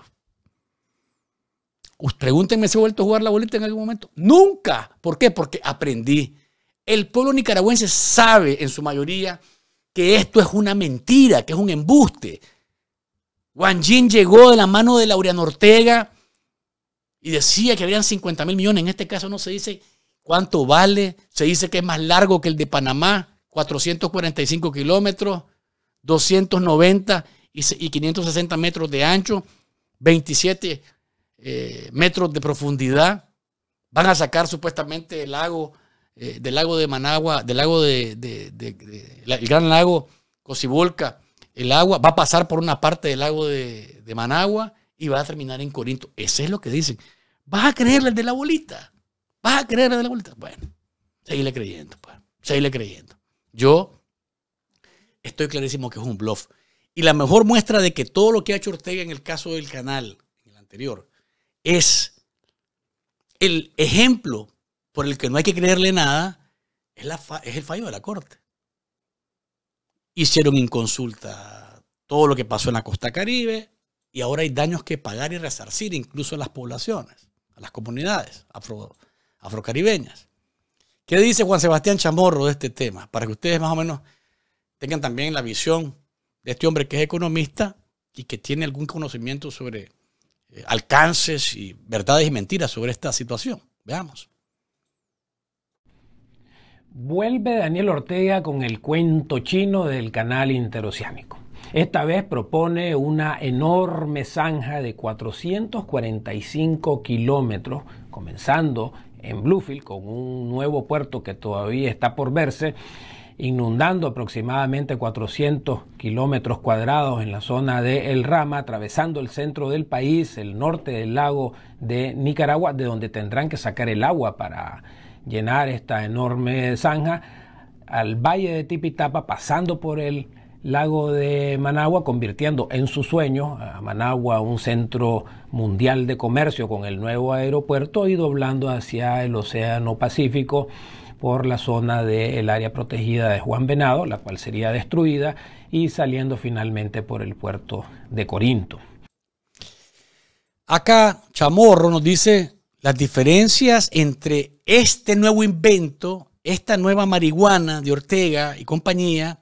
pregúntenme si he vuelto a jugar la bolita en algún momento. Nunca. ¿Por qué? Porque aprendí. El pueblo nicaragüense sabe en su mayoría que esto es una mentira, que es un embuste. Wang llegó de la mano de Laureano Ortega y decía que habían 50 mil millones. En este caso no se dice cuánto vale, se dice que es más largo que el de Panamá, 445 kilómetros, 290 y 560 metros de ancho, 27 eh, metros de profundidad. Van a sacar supuestamente el lago, eh, del lago de Managua, del lago de, el gran lago cocibolca el agua, va a pasar por una parte del lago de, Managua y va a terminar en Corinto. Eso es lo que dicen. ¿Vas a creerle de la bolita? ¿Vas a creerle de la bolita? Bueno, seguirle creyendo, pues. creyendo. Yo estoy clarísimo que es un bluff. Y la mejor muestra de que todo lo que ha hecho Ortega en el caso del canal, en el anterior, es el ejemplo por el que no hay que creerle nada, es el fallo de la Corte hicieron en consulta todo lo que pasó en la costa caribe y ahora hay daños que pagar y resarcir incluso a las poblaciones, a las comunidades afrocaribeñas. ¿Qué dice Juan Sebastián Chamorro de este tema? Para que ustedes más o menos tengan también la visión de este hombre que es economista y que tiene algún conocimiento sobre eh, alcances y verdades y mentiras sobre esta situación. Veamos. Vuelve Daniel Ortega con el cuento chino del canal interoceánico. Esta vez propone una enorme zanja de 445 kilómetros, comenzando en Bluefield con un nuevo puerto que todavía está por verse, inundando aproximadamente 400 kilómetros cuadrados en la zona de El Rama, atravesando el centro del país, el norte del lago de Nicaragua, de donde tendrán que sacar el agua para llenar esta enorme zanja al valle de Tipitapa, pasando por el lago de Managua, convirtiendo en su sueño a Managua un centro mundial de comercio con el nuevo aeropuerto y doblando hacia el Océano Pacífico por la zona del área protegida de Juan Venado, la cual sería destruida, y saliendo finalmente por el puerto de Corinto. Acá Chamorro nos dice las diferencias entre este nuevo invento, esta nueva marihuana de Ortega y compañía,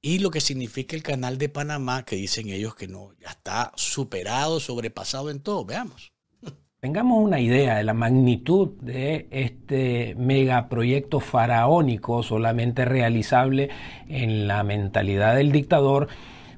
y lo que significa el canal de Panamá, que dicen ellos que no, ya está superado, sobrepasado en todo. Veamos. Tengamos una idea de la magnitud de este megaproyecto faraónico solamente realizable en la mentalidad del dictador,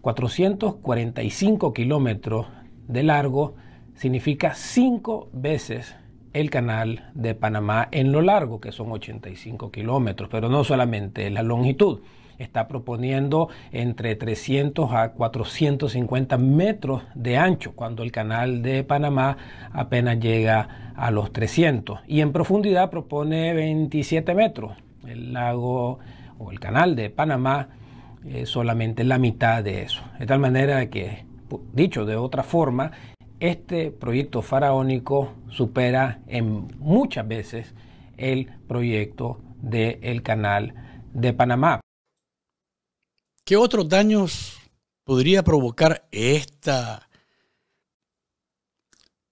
445 kilómetros de largo, significa cinco veces el canal de Panamá en lo largo, que son 85 kilómetros, pero no solamente la longitud. Está proponiendo entre 300 a 450 metros de ancho, cuando el canal de Panamá apenas llega a los 300. Y en profundidad propone 27 metros. El lago o el canal de Panamá es solamente la mitad de eso. De tal manera que, dicho de otra forma, este proyecto faraónico supera en muchas veces el proyecto del canal de Panamá. ¿Qué otros daños podría provocar esta,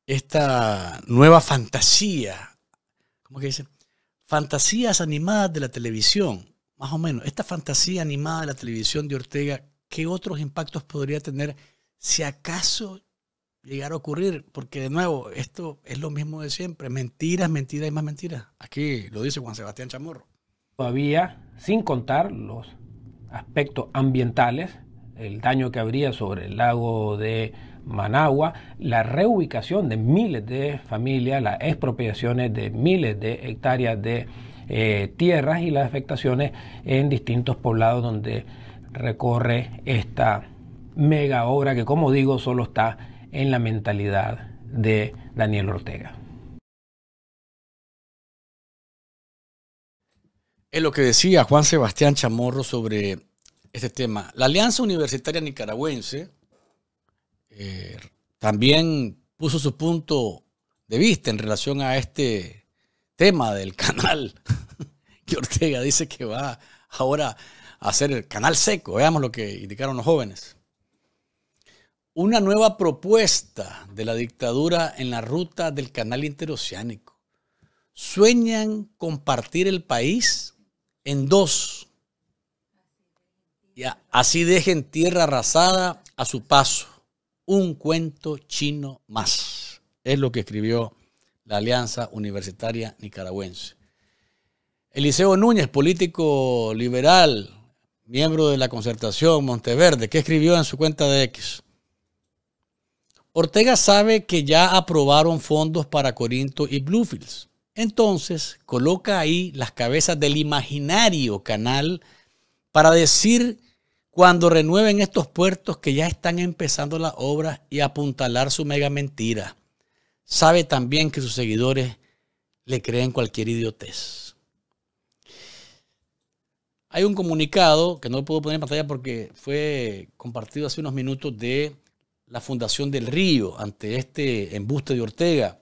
esta nueva fantasía? ¿Cómo que dice? Fantasías animadas de la televisión, más o menos. Esta fantasía animada de la televisión de Ortega, ¿qué otros impactos podría tener si acaso llegar a ocurrir, porque de nuevo, esto es lo mismo de siempre, mentiras, mentiras y más mentiras. Aquí lo dice Juan Sebastián Chamorro. Todavía, sin contar los aspectos ambientales, el daño que habría sobre el lago de Managua, la reubicación de miles de familias, las expropiaciones de miles de hectáreas de eh, tierras y las afectaciones en distintos poblados donde recorre esta mega obra que como digo solo está en la mentalidad de Daniel Ortega. Es lo que decía Juan Sebastián Chamorro sobre este tema. La Alianza Universitaria Nicaragüense eh, también puso su punto de vista en relación a este tema del canal que Ortega dice que va ahora a hacer el canal seco. Veamos lo que indicaron los jóvenes una nueva propuesta de la dictadura en la ruta del canal interoceánico. Sueñan compartir el país en dos. Y así dejen tierra arrasada a su paso. Un cuento chino más. Es lo que escribió la Alianza Universitaria Nicaragüense. Eliseo Núñez, político liberal, miembro de la concertación Monteverde, que escribió en su cuenta de X. Ortega sabe que ya aprobaron fondos para Corinto y Bluefields. Entonces coloca ahí las cabezas del imaginario canal para decir cuando renueven estos puertos que ya están empezando las obras y apuntalar su mega mentira. Sabe también que sus seguidores le creen cualquier idiotez. Hay un comunicado que no puedo poner en pantalla porque fue compartido hace unos minutos de la Fundación del Río ante este embuste de Ortega.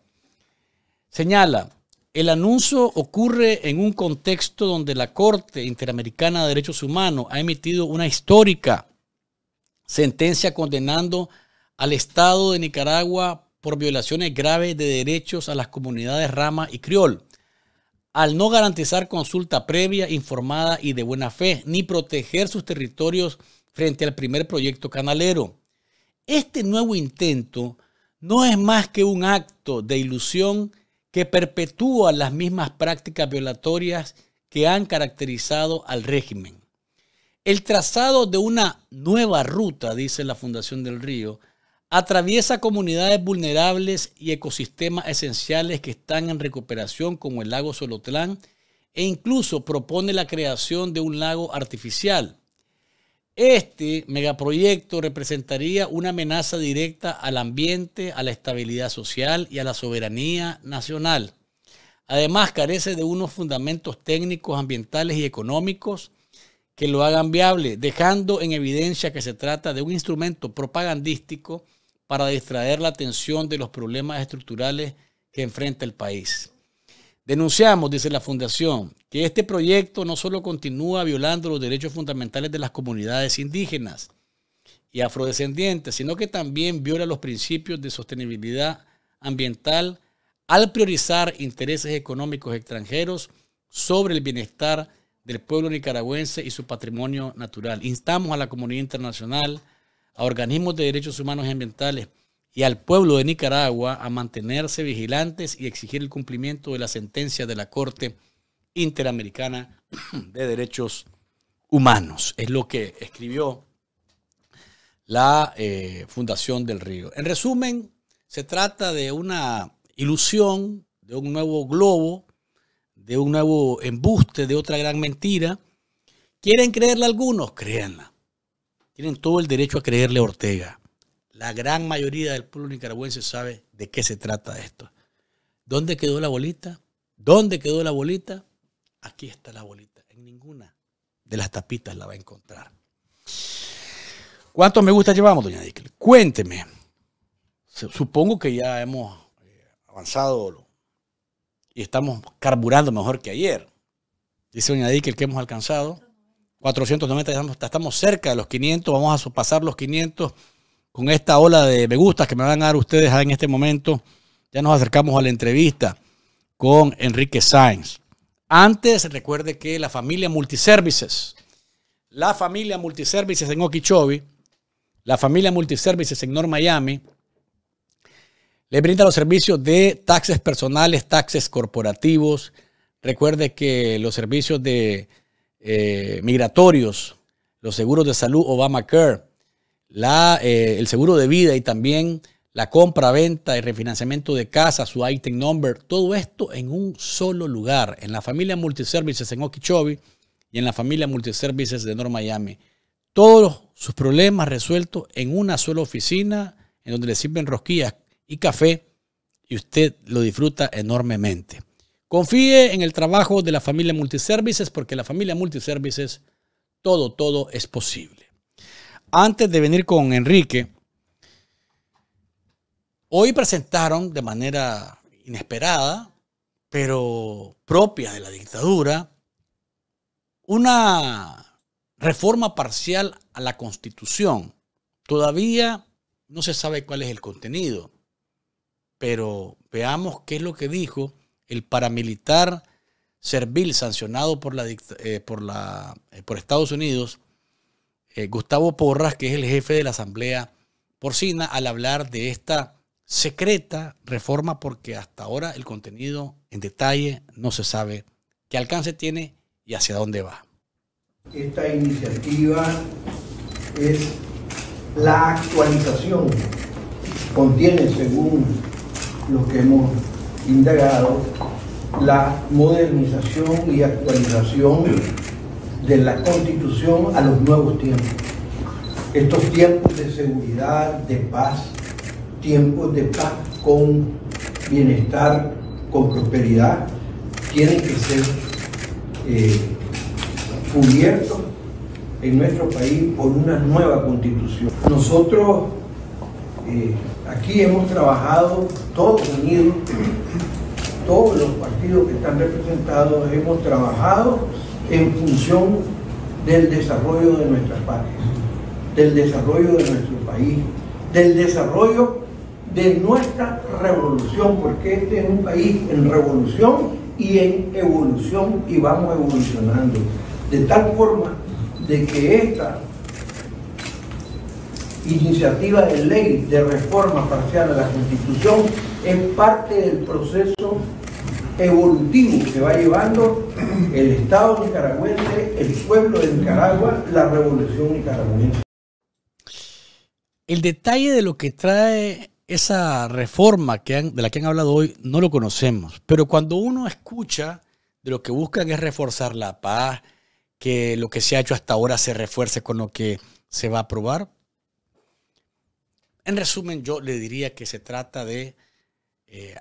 Señala, el anuncio ocurre en un contexto donde la Corte Interamericana de Derechos Humanos ha emitido una histórica sentencia condenando al Estado de Nicaragua por violaciones graves de derechos a las comunidades rama y criol, al no garantizar consulta previa, informada y de buena fe, ni proteger sus territorios frente al primer proyecto canalero este nuevo intento no es más que un acto de ilusión que perpetúa las mismas prácticas violatorias que han caracterizado al régimen. El trazado de una nueva ruta, dice la Fundación del Río, atraviesa comunidades vulnerables y ecosistemas esenciales que están en recuperación como el lago Solotlán e incluso propone la creación de un lago artificial, este megaproyecto representaría una amenaza directa al ambiente, a la estabilidad social y a la soberanía nacional. Además, carece de unos fundamentos técnicos, ambientales y económicos que lo hagan viable, dejando en evidencia que se trata de un instrumento propagandístico para distraer la atención de los problemas estructurales que enfrenta el país. Denunciamos, dice la Fundación, este proyecto no solo continúa violando los derechos fundamentales de las comunidades indígenas y afrodescendientes, sino que también viola los principios de sostenibilidad ambiental al priorizar intereses económicos extranjeros sobre el bienestar del pueblo nicaragüense y su patrimonio natural. Instamos a la comunidad internacional, a organismos de derechos humanos y ambientales y al pueblo de Nicaragua a mantenerse vigilantes y exigir el cumplimiento de la sentencia de la Corte Interamericana de Derechos Humanos. Es lo que escribió la eh, Fundación del Río. En resumen, se trata de una ilusión, de un nuevo globo, de un nuevo embuste, de otra gran mentira. ¿Quieren creerla algunos? Créanla. Tienen todo el derecho a creerle a Ortega. La gran mayoría del pueblo nicaragüense sabe de qué se trata esto. ¿Dónde quedó la bolita? ¿Dónde quedó la bolita? aquí está la bolita. En ninguna de las tapitas la va a encontrar. ¿Cuántos me gusta llevamos, doña Dickel? Cuénteme. Supongo que ya hemos eh, avanzado y estamos carburando mejor que ayer. Dice doña Dickel que hemos alcanzado 490, estamos, cerca de los 500, vamos a pasar los 500 con esta ola de me gustas que me van a dar ustedes ah, en este momento. Ya nos acercamos a la entrevista con Enrique Sainz. Antes, recuerde que la familia Multiservices, la familia Multiservices en Okeechobee, la familia Multiservices en North Miami, le brinda los servicios de taxes personales, taxes corporativos. Recuerde que los servicios de eh, migratorios, los seguros de salud Obamacare, la, eh, el seguro de vida y también la compra, venta y refinanciamiento de casa, su item number, todo esto en un solo lugar, en la familia Multiservices en Okeechobee y en la familia Multiservices de North Miami. Todos sus problemas resueltos en una sola oficina, en donde le sirven rosquillas y café y usted lo disfruta enormemente. Confíe en el trabajo de la familia Multiservices porque la familia Multiservices todo, todo es posible. Antes de venir con Enrique, Hoy presentaron de manera inesperada, pero propia de la dictadura, una reforma parcial a la constitución. Todavía no se sabe cuál es el contenido, pero veamos qué es lo que dijo el paramilitar servil sancionado por, eh, eh, Estados Unidos, eh, Gustavo Porras, que es el jefe de la Asamblea Porcina, al hablar de esta secreta reforma porque hasta ahora el contenido en detalle no se sabe qué alcance tiene y hacia dónde va. Esta iniciativa es la actualización, contiene, según lo que hemos indagado, la modernización y actualización de la constitución a los nuevos tiempos. Estos tiempos de seguridad, de paz, tiempos de paz con bienestar, con prosperidad, tienen que ser eh, cubiertos en nuestro país por una nueva constitución. Nosotros eh, aquí hemos trabajado todos unidos, todos los partidos que están representados hemos trabajado en función del desarrollo de nuestras partes, del desarrollo de nuestro país, del desarrollo de nuestra revolución, porque este es un país en revolución y en evolución y vamos evolucionando. De tal forma de que esta iniciativa de ley de reforma parcial a la Constitución es parte del proceso evolutivo que va llevando el Estado nicaragüense, el pueblo de Nicaragua, la revolución nicaragüense. El detalle de lo que trae esa reforma que han, de la que han hablado hoy no lo conocemos, pero cuando uno escucha de lo que buscan es reforzar la paz, que lo que se ha hecho hasta ahora se refuerce con lo que se va a aprobar. En resumen, yo le diría que se trata de eh,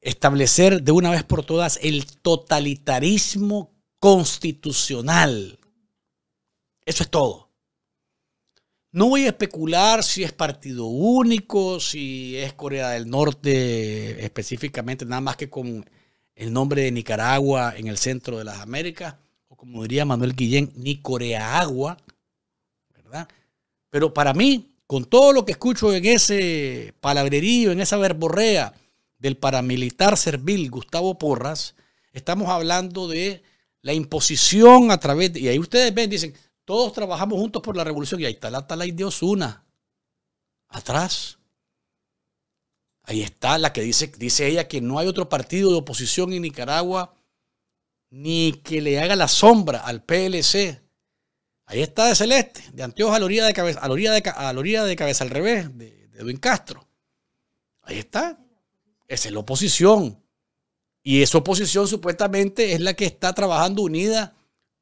establecer de una vez por todas el totalitarismo constitucional. Eso es todo. No voy a especular si es partido único, si es Corea del Norte específicamente, nada más que con el nombre de Nicaragua en el centro de las Américas, o como diría Manuel Guillén, ni Agua, ¿verdad? Pero para mí, con todo lo que escucho en ese palabrerío, en esa verborrea del paramilitar servil Gustavo Porras, estamos hablando de la imposición a través de, y ahí ustedes ven, dicen, todos trabajamos juntos por la revolución y ahí está la tala de Osuna. Atrás. Ahí está la que dice, dice ella que no hay otro partido de oposición en Nicaragua ni que le haga la sombra al PLC. Ahí está de Celeste, de Antioja a la orilla de cabeza, a de, cabeza al revés, de, de Castro. Ahí está. Esa es la oposición. Y esa oposición supuestamente es la que está trabajando unida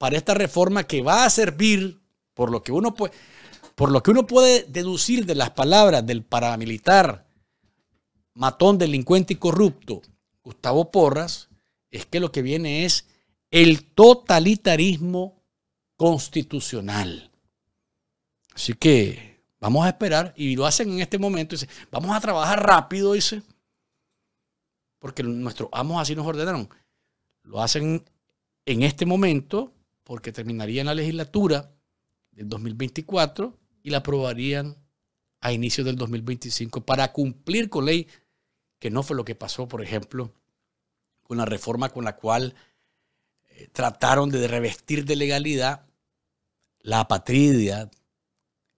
para esta reforma que va a servir, por lo que uno puede, por lo que uno puede deducir de las palabras del paramilitar, matón, delincuente y corrupto, Gustavo Porras, es que lo que viene es el totalitarismo constitucional. Así que vamos a esperar y lo hacen en este momento. Dice, vamos a trabajar rápido, dice, porque nuestros amos así nos ordenaron. Lo hacen en este momento porque terminaría en la legislatura del 2024 y la aprobarían a inicios del 2025 para cumplir con ley, que no fue lo que pasó, por ejemplo, con la reforma con la cual eh, trataron de revestir de legalidad la apatridia,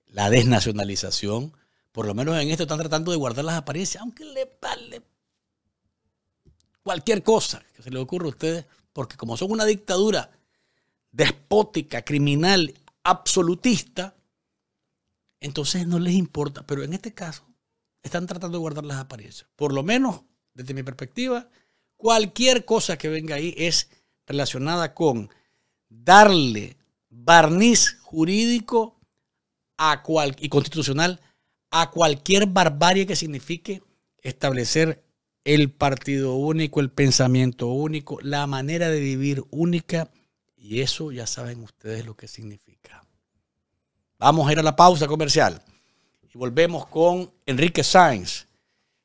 la desnacionalización. Por lo menos en esto están tratando de guardar las apariencias, aunque le vale cualquier cosa que se le ocurra a ustedes, porque como son una dictadura despótica, criminal, absolutista, entonces no les importa. Pero en este caso, están tratando de guardar las apariencias. Por lo menos, desde mi perspectiva, cualquier cosa que venga ahí es relacionada con darle barniz jurídico y constitucional a cualquier barbarie que signifique establecer el partido único, el pensamiento único, la manera de vivir única y eso ya saben ustedes lo que significa. Vamos a ir a la pausa comercial y volvemos con Enrique Sáenz.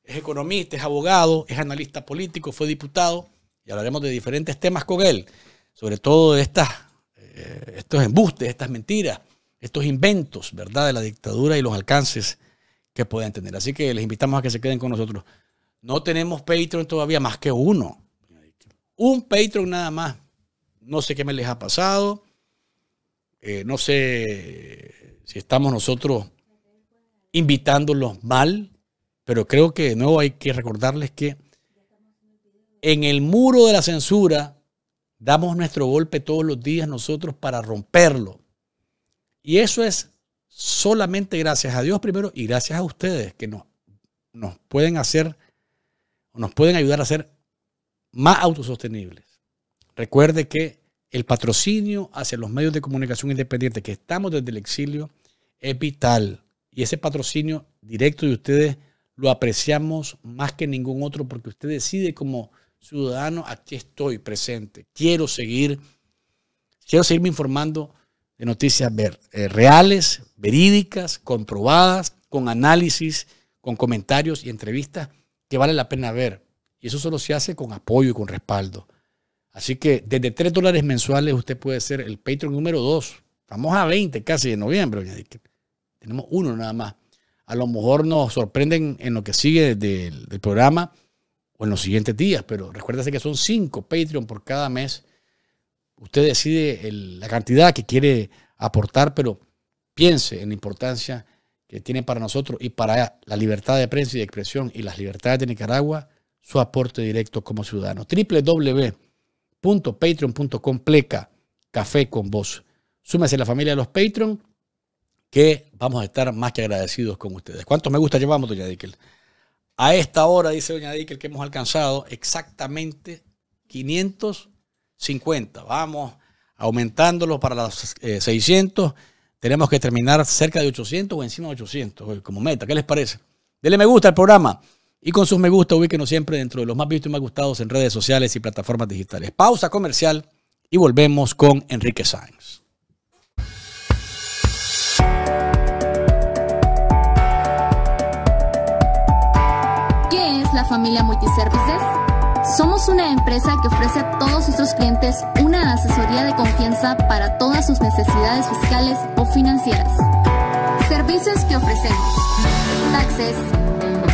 Es economista, es abogado, es analista político, fue diputado y hablaremos de diferentes temas con él, sobre todo de estas, eh, estos embustes, estas mentiras, estos inventos, ¿verdad?, de la dictadura y los alcances que pueden tener. Así que les invitamos a que se queden con nosotros. No tenemos Patreon todavía más que uno. Un Patreon nada más no sé qué me les ha pasado, eh, no sé si estamos nosotros invitándolos mal, pero creo que de nuevo hay que recordarles que en el muro de la censura damos nuestro golpe todos los días nosotros para romperlo. Y eso es solamente gracias a Dios primero y gracias a ustedes que nos, nos pueden hacer, nos pueden ayudar a ser más autosostenibles. Recuerde que el patrocinio hacia los medios de comunicación independientes que estamos desde el exilio es vital. Y ese patrocinio directo de ustedes lo apreciamos más que ningún otro porque usted decide como ciudadano, aquí estoy presente. Quiero seguir, quiero seguirme informando de noticias ver, eh, reales, verídicas, comprobadas, con análisis, con comentarios y entrevistas que vale la pena ver. Y eso solo se hace con apoyo y con respaldo. Así que desde 3 dólares mensuales usted puede ser el Patreon número 2. Vamos a 20 casi de noviembre. Tenemos uno nada más. A lo mejor nos sorprenden en lo que sigue del, programa o en los siguientes días, pero recuérdese que son 5 Patreon por cada mes. Usted decide la cantidad que quiere aportar, pero piense en la importancia que tiene para nosotros y para la libertad de prensa y de expresión y las libertades de Nicaragua su aporte directo como ciudadano. www patreon.com pleca café con vos. Súmese a la familia de los Patreon que vamos a estar más que agradecidos con ustedes. ¿Cuántos me gusta llevamos, doña Dickel? A esta hora, dice doña Dickel, que hemos alcanzado exactamente 550. Vamos aumentándolo para los eh, 600. Tenemos que terminar cerca de 800 o encima de 800 eh, como meta. ¿Qué les parece? Dele me gusta al programa. Y con sus me gusta, ubíquenos siempre dentro de los más vistos y más gustados en redes sociales y plataformas digitales. Pausa comercial y volvemos con Enrique Sáenz. ¿Qué es la familia Multiservices? Somos una empresa que ofrece a todos nuestros clientes una asesoría de confianza para todas sus necesidades fiscales o financieras. Servicios que ofrecemos. Taxes